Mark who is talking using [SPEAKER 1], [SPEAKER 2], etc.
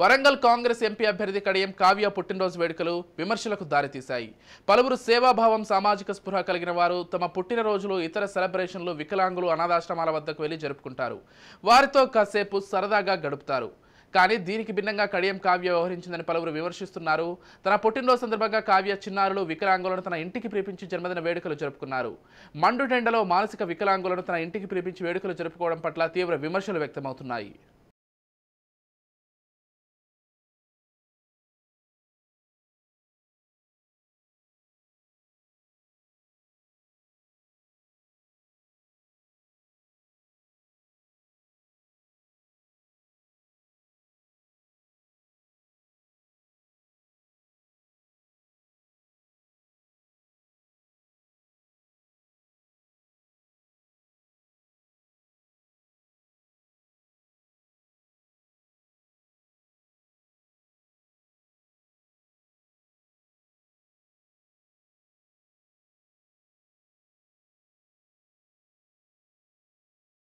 [SPEAKER 1] Warangal Congress MP అభ్యర్థి కడియం కావ్య పుట్టినరోజు వేడుకలు విమర్శలకు దారితీశాయి పలువురు సేవాభావం సామాజిక స్పృహ కలిగిన వారు తమ పుట్టినరోజులు ఇతర సెలబ్రేషన్లు వికలాంగులు అనాథాశ్రమాల వద్దకు వెళ్లి జరుపుకుంటారు వారితో కాసేపు సరదాగా గడుపుతారు కానీ దీనికి భిన్నంగా కడియం కావ్య వ్యవహరించిందని పలువురు విమర్శిస్తున్నారు తన పుట్టినరోజు సందర్భంగా కావ్య చిన్నారులు వికలాంగులను తన ఇంటికి ప్రేపించి జన్మదిన వేడుకలు జరుపుకున్నారు మండుటెండలో మానసిక వికలాంగులను తన ఇంటికి ప్రేపించి వేడుకలు జరుపుకోవడం పట్ల తీవ్ర విమర్శలు వ్యక్తమవుతున్నాయి